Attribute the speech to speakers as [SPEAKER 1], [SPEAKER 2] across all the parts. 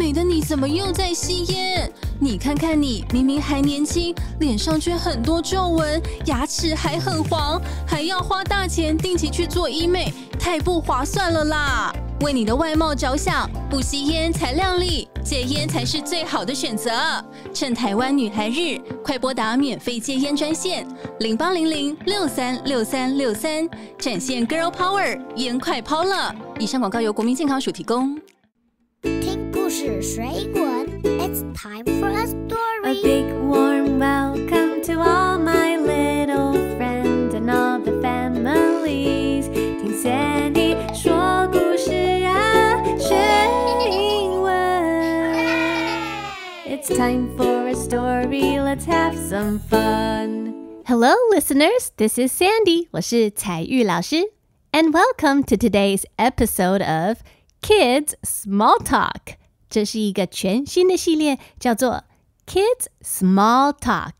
[SPEAKER 1] 美的，你怎么又在吸烟？你看看你，明明还年轻，脸上却很多皱纹，牙齿还很黄，还要花大钱定期去做医美，太不划算了啦！为你的外貌着想，不吸烟才靓丽，戒烟才是最好的选择。趁台湾女孩日，快拨打免费戒烟专线零八零零六三六三六三，展现 Girl Power，烟快抛了。以上广告由国民健康署提供。
[SPEAKER 2] 是水滚。It's time for a story. A big
[SPEAKER 1] warm welcome to all my little friends and all the families. 听 Sandy 说故事啊，学英文。It's time for a story. Let's have some fun. Hello, listeners. This is Sandy. 我是彩玉老师。And welcome to today's episode of Kids Small Talk. 这是一个全新的系列，叫做 Kids Small Talk。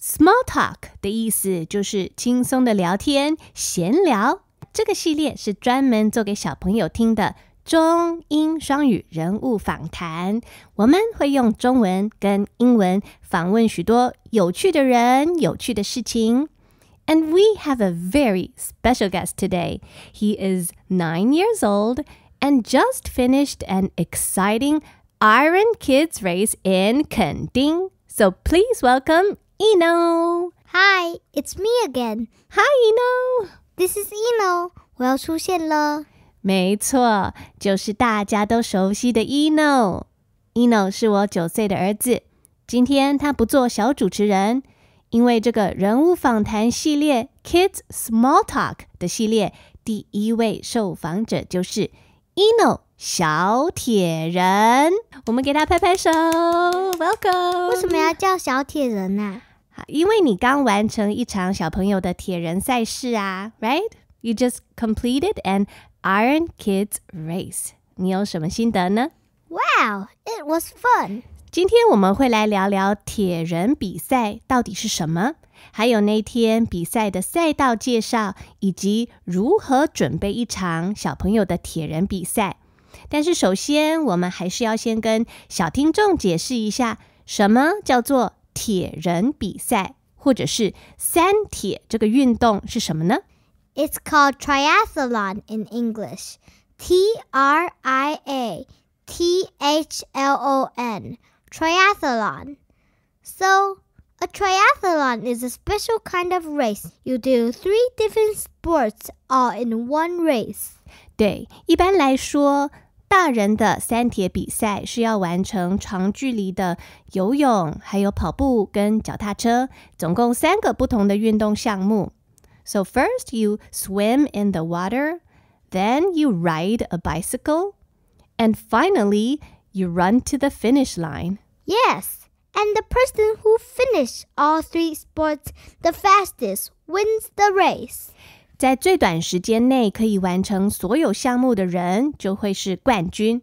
[SPEAKER 1] Small Talk 的意思就是轻松的聊天、闲聊。这个系列是专门做给小朋友听的中英双语人物访谈。我们会用中文跟英文访问许多有趣的人、有趣的事情。And we have a very special guest today. He is nine years old and just finished an exciting Iron Kids race in Kending. So please welcome Eno. Hi, it's me again. Hi, Eno.
[SPEAKER 2] This is Eno. 我要出现了。
[SPEAKER 1] 没错，就是大家都熟悉的 Eno。Eno 是我九岁的儿子。今天他不做小主持人，因为这个人物访谈系列 Kids Small Talk 的系列，第一位受访者就是 ino 小铁人，我们给他拍拍手，welcome。为什么要叫小铁人呢？好，因为你刚完成一场小朋友的铁人赛事啊，right？You just completed an iron kids race。你有什么心得呢？Wow，it was fun。今天我们会来聊聊铁人比赛到底是什么。还有那天比赛的赛道介绍，以及如何准备一场小朋友的铁人比赛。但是首先，我们还是要先跟小听众解释一下，什么叫做铁人比赛，或者是三铁这个运动是什么呢
[SPEAKER 2] ？It's called triathlon in English. T R I A T H L O N. Triathlon. So. A triathlon is a special kind of race. You do three different sports all in one race. 对，一般来说，大人的
[SPEAKER 1] 三铁比赛是要完成长距离的游泳、还有跑步跟脚踏车，总共三个不同的运动项目。So first you swim in the water, then you ride a bicycle, and finally you run to the finish line.
[SPEAKER 2] Yes and the person who finishes all three sports the fastest wins the race. 在
[SPEAKER 1] 最短时间内可以完成所有项目的人就会是冠军。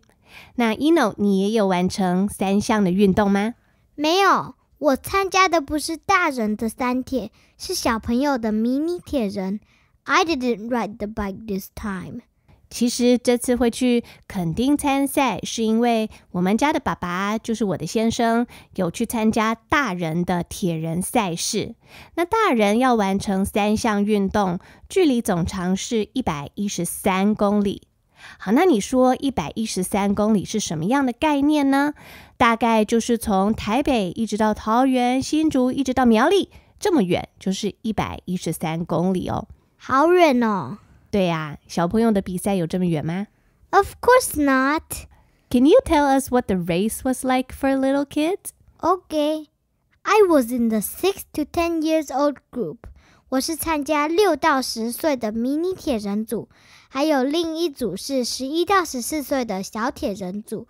[SPEAKER 1] 那 Eno，你也有完成三项的运动吗？
[SPEAKER 2] 没有，我参加的不是大人的三铁，是小朋友的迷你铁人。I didn't ride the bike this time.
[SPEAKER 1] 其实这次会去垦丁参赛，是因为我们家的爸爸就是我的先生，有去参加大人的铁人赛事。那大人要完成三项运动，距离总长是一百一十三公里。好，那你说一百一十三公里是什么样的概念呢？大概就是从台北一直到桃园新竹，一直到苗栗这么远，就是一百一十三公里哦。好远哦！对呀、啊，小朋友的比赛有这么远吗？Of course not.
[SPEAKER 2] Can you tell us what the race was like for little kids? Okay, I was in the six to ten years old group. 我是参加六到十岁的迷你铁人组，还有另一组是十一到十四岁的小铁人组。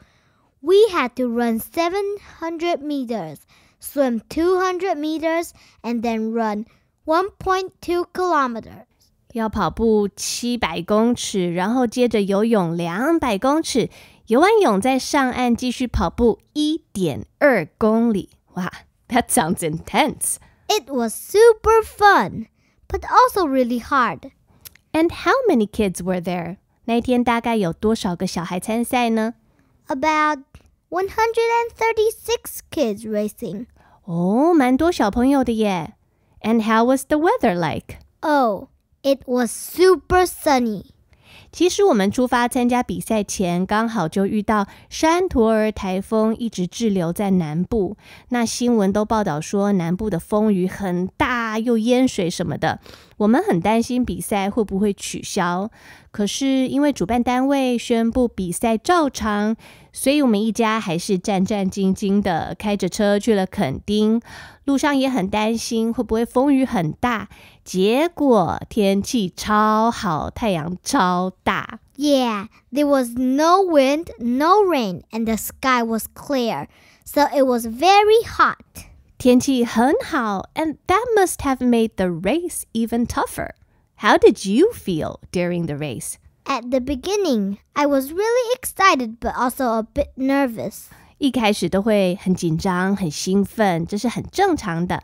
[SPEAKER 2] We had to run 700 meters, swim 200 meters, and then run 1.2 kilometers. 要
[SPEAKER 1] 跑步七百公尺，然后接着游泳两百公尺，游完泳再上岸继续跑步一点二公里。哇，That sounds intense. It was super fun, but also really hard. And how many kids were there? 那天大概有多少个小孩参赛呢
[SPEAKER 2] ？About 136 kids racing.
[SPEAKER 1] 哦，蛮多小朋友的耶。And how was the weather like?
[SPEAKER 2] Oh, It was
[SPEAKER 1] super sunny。其实我们出发参加比赛前，刚好就遇到山陀儿台风一直滞留在南部。那新闻都报道说南部的风雨很大，又淹水什么的。我们很担心比赛会不会取消。可是因为主办单位宣布比赛照常，所以我们一家还是战战兢兢的开着车去了垦丁。路上也很担心会不会风雨很大。结果天气超好，太阳超大。
[SPEAKER 2] Yeah, there was no wind, no rain, and the sky was clear, so it was very hot. 天气很好, and that must have made the race even tougher. How did
[SPEAKER 1] you feel during the race?
[SPEAKER 2] At the beginning, I was really excited but also a bit nervous. 一开始都会很紧张、很兴奋，这是很正常的。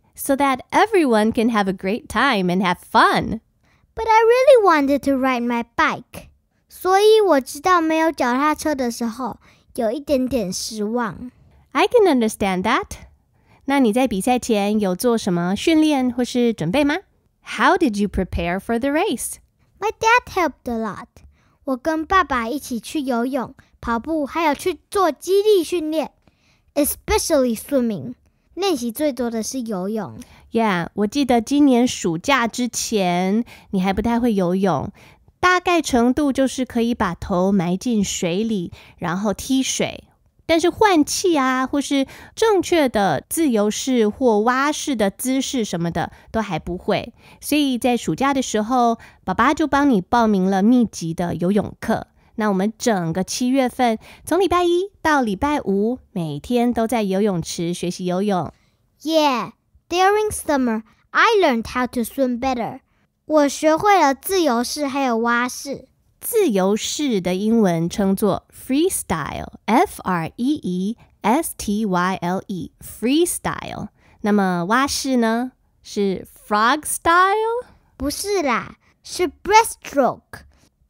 [SPEAKER 2] so that everyone can have a great time and have fun. But I really wanted to ride my bike. 所以我知道没有脚踏车的时候，有一点点失望。I can understand that. How did
[SPEAKER 1] you prepare for the race?
[SPEAKER 2] My dad helped a lot. 我跟爸爸一起去游泳、跑步，还有去做肌力训练，especially swimming. 练习最多的是游泳。
[SPEAKER 1] Yeah，我记得今年暑假之前，你还不太会游泳，大概程度就是可以把头埋进水里，然后踢水，但是换气啊，或是正确的自由式或蛙式的姿势什么的都还不会。所以在暑假的时候，爸爸就帮你报名了密集的游泳课。那我们整个七月份，从礼拜一到礼拜五，每天都在游泳池学习游泳。
[SPEAKER 2] Yeah, during summer, I learned how to swim better. 我学会了自由式还有蛙式。
[SPEAKER 1] 自由式的英文称作 freestyle, F-R-E-E-S-T-Y-L-E, freestyle. 那么
[SPEAKER 2] 蛙式呢？是 frog style？不是啦，是 breaststroke。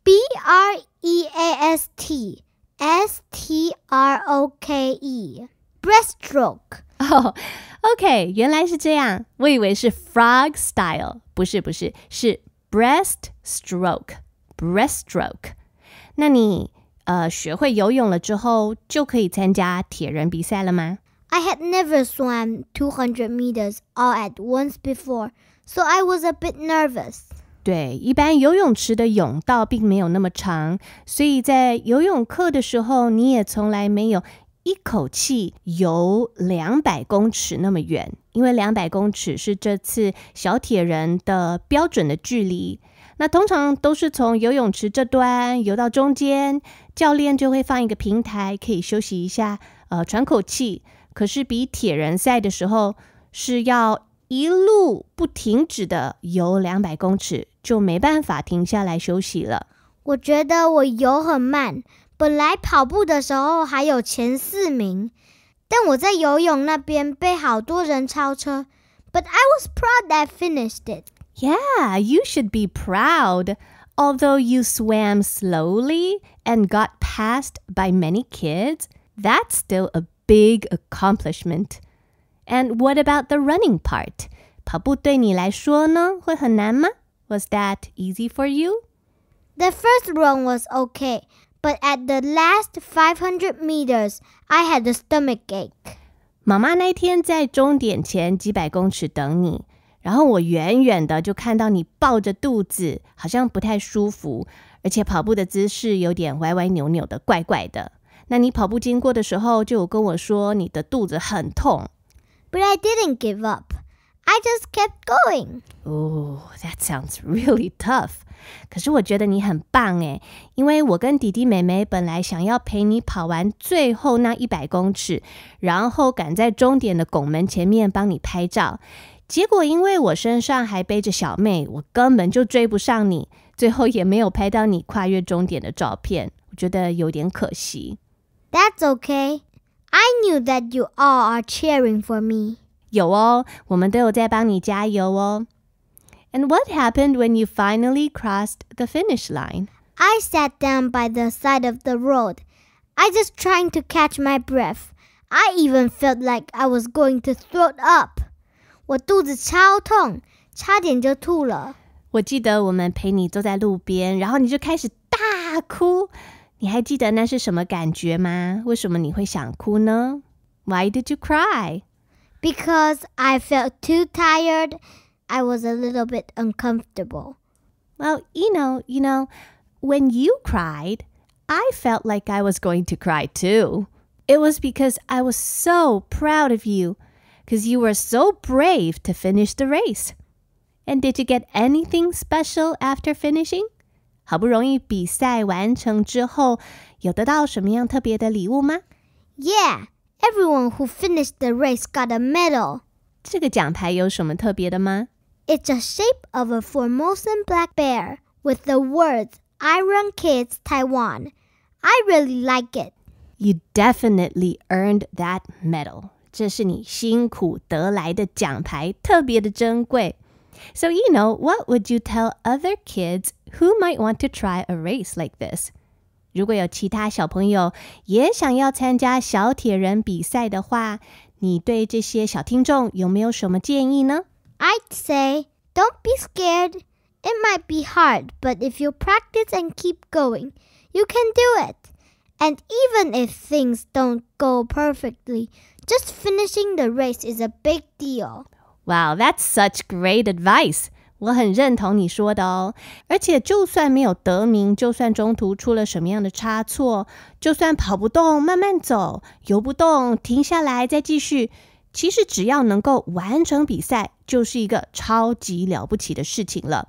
[SPEAKER 2] B R E A S T S T R O K E breaststroke。哦、oh,，OK，原来是
[SPEAKER 1] 这样，我以为是 frog style，不是不是，是 breaststroke breaststroke。那你呃学会游泳了之后，就可以参加铁人比赛了吗
[SPEAKER 2] ？I had never swam 200 meters all at once before, so I was a bit nervous.
[SPEAKER 1] 对，一般游泳池的泳道并没有那么长，所以在游泳课的时候，你也从来没有一口气游两百公尺那么远，因为两百公尺是这次小铁人的标准的距离。那通常都是从游泳池这端游到中间，教练就会放一个平台，可以休息一下，呃，喘口气。可是比铁人赛的时候是要。一路不停止的游两百公尺，就没办法停下来休息了。
[SPEAKER 2] 我觉得我游很慢，本来跑步的时候还有前四名，但我在游泳那边被好多人超车。But I was proud that I finished it. Yeah, you should be proud.
[SPEAKER 1] Although you swam slowly and got passed by many kids, that's still a big accomplishment. And what about the running part? 跑步对你来说呢，会很难吗？Was that easy for you?
[SPEAKER 2] The first run was okay, but at the last 500 meters, I had a stomach ache.
[SPEAKER 1] 妈妈那天在终点前几百公尺等你，然后我远远的就看到你抱着肚子，好像不太舒服，而且跑步的姿势有点歪歪扭扭的，怪怪的。那你跑步经过的时候，就有跟我说你的肚子很痛。but I didn't give up. I just kept going. Oh, that sounds really tough. 可是我觉得你很棒诶，因为我跟弟弟妹妹本来想要陪你跑完最后那一百公尺，然后赶在终点的拱门前面帮你拍照。结果因为我身上还背着小妹，我根本就追不上你，最后也没有拍到你跨越终点的照片，我觉得有点可惜。
[SPEAKER 2] That's okay. I knew that you all are cheering for me. and
[SPEAKER 1] what happened when you finally crossed the finish line?
[SPEAKER 2] I sat down by the side of the road. I just trying to catch my breath. I even felt like I was going to throw up. 我肚子超痛，差点就吐了。我记得我们陪你坐在路
[SPEAKER 1] 边，然后你就开始大哭。你还记得那是什么感觉吗？为
[SPEAKER 2] 什么你会想哭呢？Why did you cry? Because I felt too tired. I was a little bit uncomfortable. Well, you know,
[SPEAKER 1] you know, when you cried, I felt like I was going to cry too. It was because I was so proud of you, because you were so brave to finish the race. And did you get anything special after finishing? 好不容易比赛完成之后，有得到什么样特别的礼物吗
[SPEAKER 2] ？Yeah, everyone who finished the race got a medal. 这个奖牌有什么特别的吗？It's a shape of a Formosan black bear with the words "Iron Kids Taiwan." I really like it. You
[SPEAKER 1] definitely earned that medal. 这是你辛苦得来的奖牌，特别的珍贵。So you know what would you tell other kids who might want to try a race like this. 如果有其他小朋友也想要参加小铁人比赛的话，你对这些小听众有没有什么建
[SPEAKER 2] 议呢？I'd say don't be scared. It might be hard, but if you practice and keep going, you can do it. And even if things don't go perfectly, just finishing the race is a big deal.
[SPEAKER 1] Wow, that's such great advice. 我很认同你说的哦，而且就算没有得名，就算中途出了什么样的差错，就算跑不动慢慢走，游不动停下来再继续，其实只要能够完成比赛，就是一个超级了不起的事情了。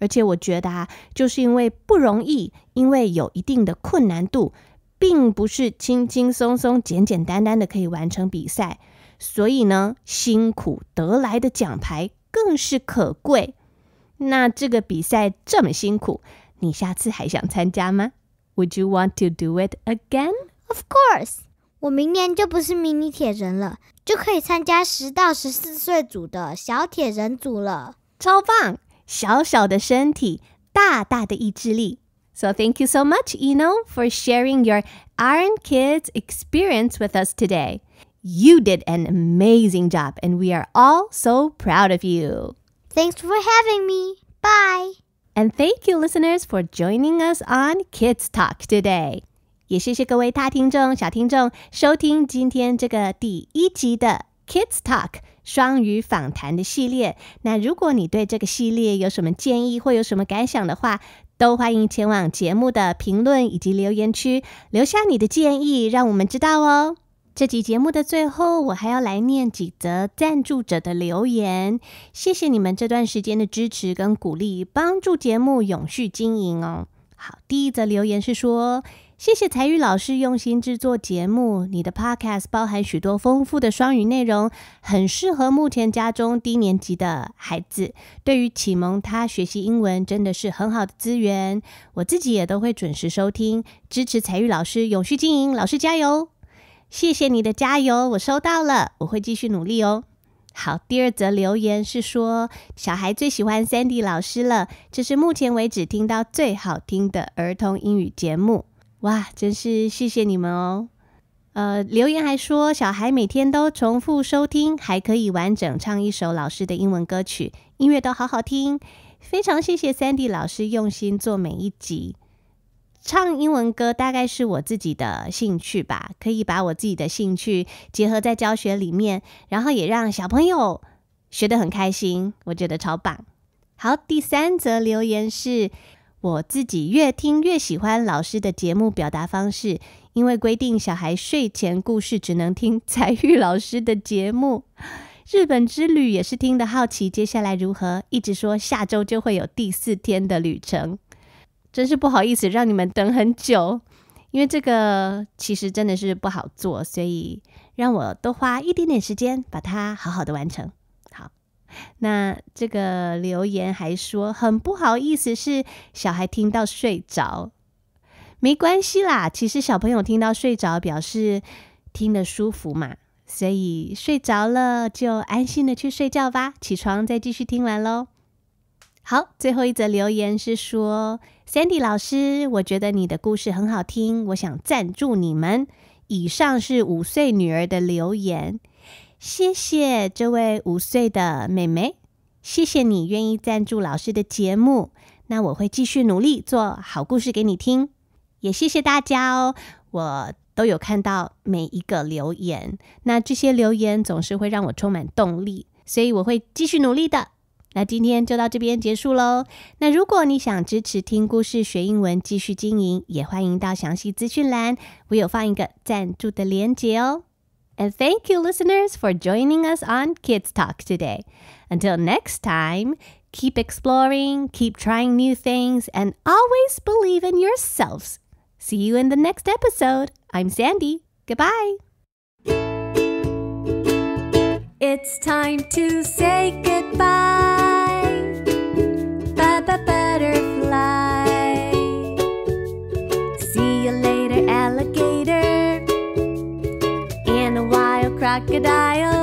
[SPEAKER 1] 而且我觉得啊，就是因为不容易，因为有一定的困难度，并不是轻轻松松、简简单单的可以完成比赛，所以呢，辛苦得来的奖牌更是可贵。那这个比赛这么辛苦，
[SPEAKER 2] 你下次还想参加吗？Would you want to do it again? Of course，我明年就不是迷你铁人了，就可以参加十到十四岁组的小铁人组了。超棒！小小的身体，大大的
[SPEAKER 1] 意志力。So thank you so much, Eno, for sharing your Iron Kids experience with us today. You did an amazing job, and we are all so proud of you.
[SPEAKER 2] Thanks for having me. Bye.
[SPEAKER 1] And thank you, listeners, for joining us on Kids Talk today. 也谢谢各位大听众、小听众收听今天这个第一集的 Kids Talk 双语访谈的系列。那如果你对这个系列有什么建议或有什么感想的话，都欢迎前往节目的评论以及留言区留下你的建议，让我们知道哦。这集节目的最后，我还要来念几则赞助者的留言。谢谢你们这段时间的支持跟鼓励，帮助节目永续经营哦。好，第一则留言是说：谢谢才玉老师用心制作节目，你的 Podcast 包含许多丰富的双语内容，很适合目前家中低年级的孩子。对于启蒙他学习英文，真的是很好的资源。我自己也都会准时收听，支持才玉老师永续经营，老师加油！谢谢你的加油，我收到了，我会继续努力哦。好，第二则留言是说，小孩最喜欢 Sandy 老师了，这是目前为止听到最好听的儿童英语节目。哇，真是谢谢你们哦。呃，留言还说，小孩每天都重复收听，还可以完整唱一首老师的英文歌曲，音乐都好好听，非常谢谢 Sandy 老师用心做每一集。唱英文歌大概是我自己的兴趣吧，可以把我自己的兴趣结合在教学里面，然后也让小朋友学得很开心，我觉得超棒。好，第三则留言是，我自己越听越喜欢老师的节目表达方式，因为规定小孩睡前故事只能听才玉老师的节目。日本之旅也是听的好奇，接下来如何？一直说下周就会有第四天的旅程。真是不好意思让你们等很久，因为这个其实真的是不好做，所以让我多花一点点时间把它好好的完成。好，那这个留言还说很不好意思是小孩听到睡着，没关系啦，其实小朋友听到睡着表示听得舒服嘛，所以睡着了就安心的去睡觉吧，起床再继续听完喽。好，最后一则留言是说，Sandy 老师，我觉得你的故事很好听，我想赞助你们。以上是五岁女儿的留言，谢谢这位五岁的妹妹，谢谢你愿意赞助老师的节目。那我会继续努力做好故事给你听，也谢谢大家哦，我都有看到每一个留言，那这些留言总是会让我充满动力，所以我会继续努力的。那今天就到这边结束喽。那如果你想支持听故事学英文继续经营，也欢迎到详细资讯栏，我有放一个赞助的链接哦。And thank you, listeners, for joining us on Kids Talk today. Until next time, keep exploring, keep trying new things, and always believe in yourselves. See you in the next episode. I'm Sandy. Goodbye. It's time to say goodbye. Baba butterfly. See you later, alligator. And a wild crocodile.